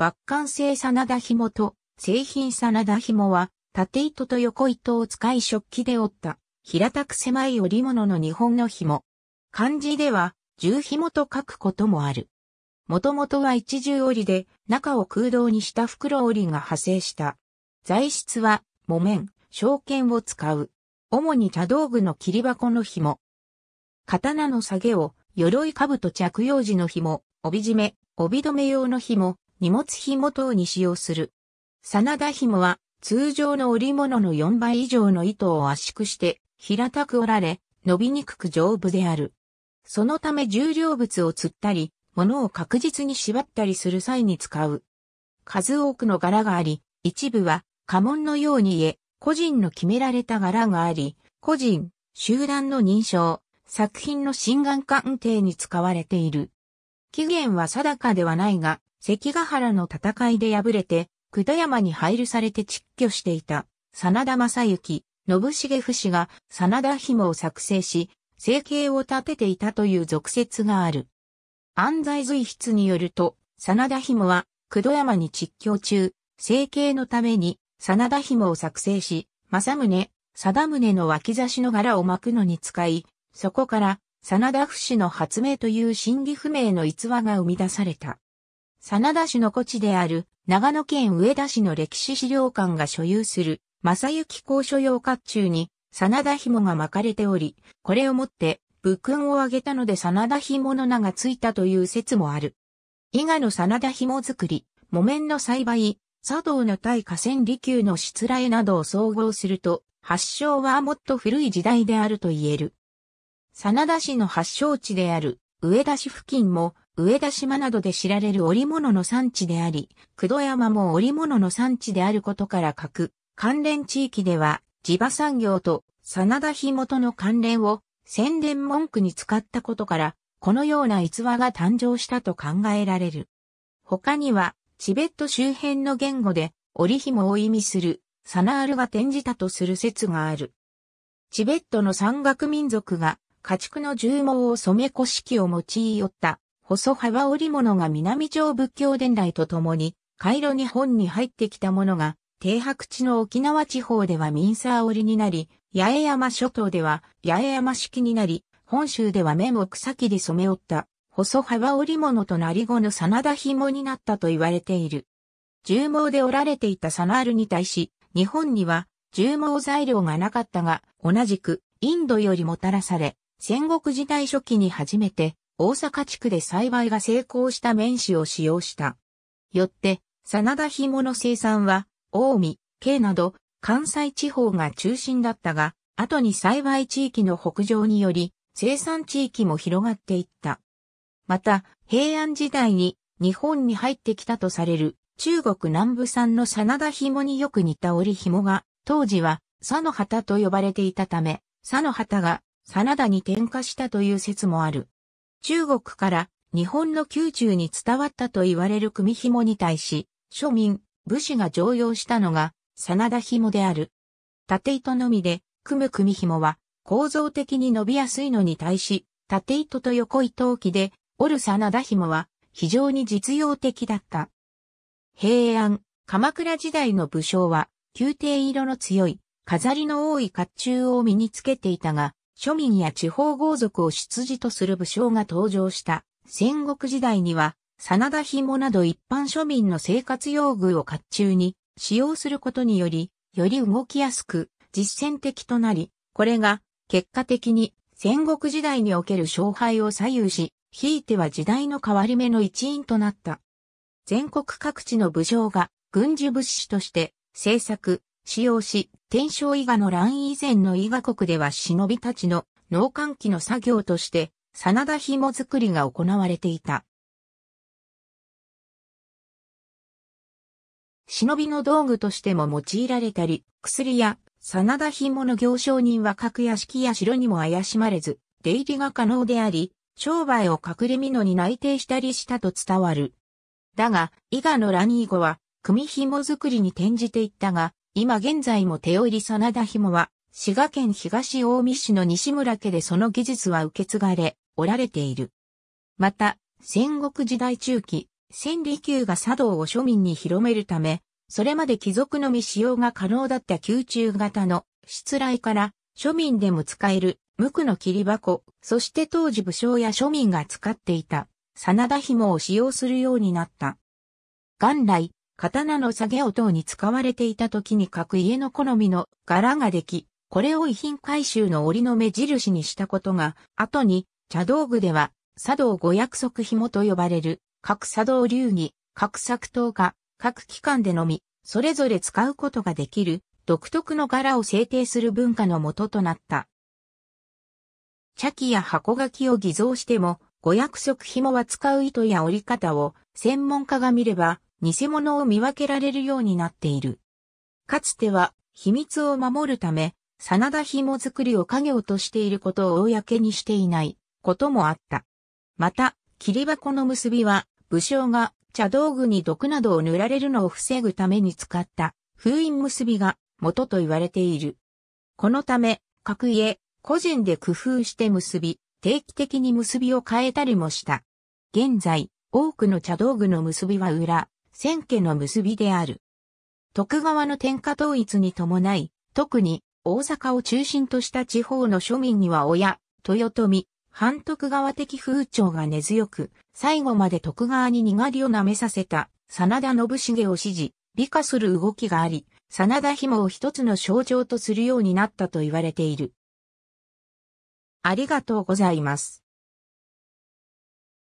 抜管製真田紐と製品真田紐は縦糸と横糸を使い食器で折った平たく狭い織物の日本の紐。漢字では重紐と書くこともある。もともとは一重織で中を空洞にした袋織が派生した。材質は木綿、小剣を使う。主に茶道具の切り箱の紐。刀の下げを鎧兜着用時の紐、帯締め、帯留め用の紐、荷物紐等に使用する。真田紐は通常の織物の4倍以上の糸を圧縮して平たく織られ伸びにくく丈夫である。そのため重量物を釣ったり、物を確実に縛ったりする際に使う。数多くの柄があり、一部は家紋のように言え、個人の決められた柄があり、個人、集団の認証、作品の心眼鑑定に使われている。起源は定かではないが、関ヶ原の戦いで敗れて、九山に配慮されて窒居していた、真田正幸、信繁不死が真田紐を作成し、生計を立てていたという俗説がある。安西随筆によると、真田紐は、九度山に実居中、生計のために、真田紐を作成し、正宗、貞宗の脇差しの柄を巻くのに使い、そこから、真田不死の発明という真偽不明の逸話が生み出された。真田氏の古地である長野県上田市の歴史資料館が所有する正幸公所用甲冑に真田紐が巻かれており、これをもって武勲を挙げたので真田紐の名がついたという説もある。伊賀の真田紐作り、木綿の栽培、茶道の対河川利休のしつらえなどを総合すると、発祥はもっと古い時代であると言える。真田氏の発祥地である上田市付近も上田島などで知られる織物の産地であり、九度山も織物の産地であることから書く。関連地域では、地場産業と真田日元の関連を宣伝文句に使ったことから、このような逸話が誕生したと考えられる。他には、チベット周辺の言語で、織紐を意味する、サナールが転じたとする説がある。チベットの山岳民族が、家畜の重毛を染め古式を用いよった細幅織物が南朝仏教伝来とともに、回路日本に入ってきたものが、低白地の沖縄地方ではミンサー織になり、八重山諸島では八重山式になり、本州では目も草木で染め折った、細幅織物となり後の真田紐になったと言われている。重毛で織られていたサナールに対し、日本には重毛材料がなかったが、同じくインドよりもたらされ、戦国時代初期に初めて大阪地区で栽培が成功した面子を使用した。よって、真田紐の生産は、近江、京など、関西地方が中心だったが、後に栽培地域の北上により、生産地域も広がっていった。また、平安時代に日本に入ってきたとされる中国南部産の真田紐によく似た織紐が、当時は佐の旗と呼ばれていたため、佐の旗が真田に転化したという説もある。中国から日本の宮中に伝わったと言われる組紐に対し、庶民、武士が常用したのが、真田紐である。縦糸のみで、組む組紐は、構造的に伸びやすいのに対し、縦糸と横糸置きで、折る真田紐は、非常に実用的だった。平安、鎌倉時代の武将は、宮廷色の強い、飾りの多い甲冑を身につけていたが、庶民や地方豪族を出自とする武将が登場した戦国時代には、真田紐など一般庶民の生活用具を甲冑に使用することにより、より動きやすく実践的となり、これが結果的に戦国時代における勝敗を左右し、ひいては時代の変わり目の一因となった。全国各地の武将が軍事物資として制作、使用し、天正伊賀の乱以前の伊賀国では忍びたちの農閑期の作業として、真田紐作りが行われていた。忍びの道具としても用いられたり、薬や真田紐の行商人は各屋敷や城にも怪しまれず、出入りが可能であり、商売を隠れ蓑に内定したりしたと伝わる。だが、伊賀の乱以後は、組紐作りに転じていったが、今現在も手織り真田紐は、滋賀県東近江市の西村家でその技術は受け継がれ、織られている。また、戦国時代中期、千里宮が茶道を庶民に広めるため、それまで貴族のみ使用が可能だった宮中型の失礼から庶民でも使える無垢の切り箱、そして当時武将や庶民が使っていた真田紐を使用するようになった。元来、刀の下げを等に使われていた時に各家の好みの柄ができ、これを遺品回収の折の目印にしたことが、後に茶道具では、茶道五約束紐と呼ばれる、各茶道流儀、各作刀が、各機関でのみ、それぞれ使うことができる、独特の柄を制定する文化のもとなった。茶器や箱書きを偽造しても、五約束紐は使う糸や折り方を専門家が見れば偽物を見分けられるようになっている。かつては、秘密を守るため、真田紐作りを家業としていることを公にしていないこともあった。また、切り箱の結びは、武将が茶道具に毒などを塗られるのを防ぐために使った封印結びが元と言われている。このため、各家、個人で工夫して結び、定期的に結びを変えたりもした。現在、多くの茶道具の結びは裏、千家の結びである。徳川の天下統一に伴い、特に大阪を中心とした地方の庶民には親、豊臣、反徳川的風潮が根強く、最後まで徳川に苦りを舐めさせた、真田信繁を支持、美化する動きがあり、真田紐を一つの象徴とするようになったと言われている。ありがとうございます。